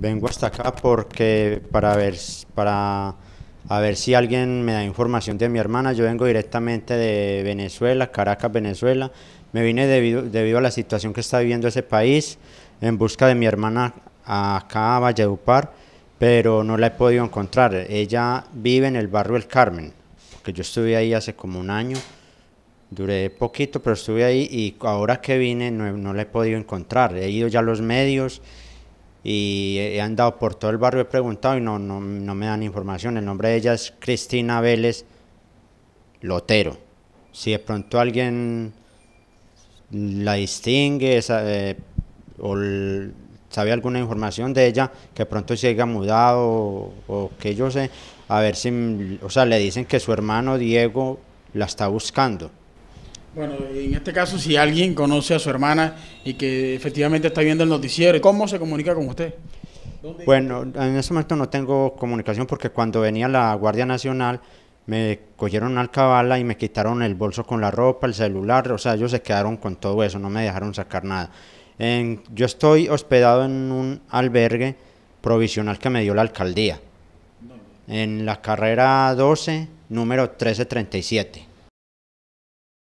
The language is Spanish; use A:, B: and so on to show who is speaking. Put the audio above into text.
A: Vengo hasta acá porque para ver, para a ver si alguien me da información de mi hermana. Yo vengo directamente de Venezuela, Caracas, Venezuela. Me vine debido, debido a la situación que está viviendo ese país en busca de mi hermana acá a Valledupar, pero no la he podido encontrar. Ella vive en el barrio El Carmen, porque yo estuve ahí hace como un año. Duré poquito, pero estuve ahí y ahora que vine no, no la he podido encontrar. He ido ya a los medios y he andado por todo el barrio, he preguntado y no, me dan información. El nombre de ella es Cristina Vélez Lotero. Si de pronto alguien la distingue eh, o sabe alguna información de ella, que pronto se haya mudado o, o que yo sé, a ver si, o sea, le dicen que su hermano Diego la está buscando.
B: Bueno, en este caso, si alguien conoce a su hermana y que efectivamente está viendo el noticiero, ¿cómo se comunica con usted?
A: Bueno, en ese momento no tengo comunicación porque cuando venía la Guardia Nacional me cogieron alcabala y me quitaron el bolso con la ropa, el celular, o sea, ellos se quedaron con todo eso, no me dejaron sacar nada. yo estoy hospedado en un albergue provisional que me dio la alcaldía, en la carrera 12, número 1337.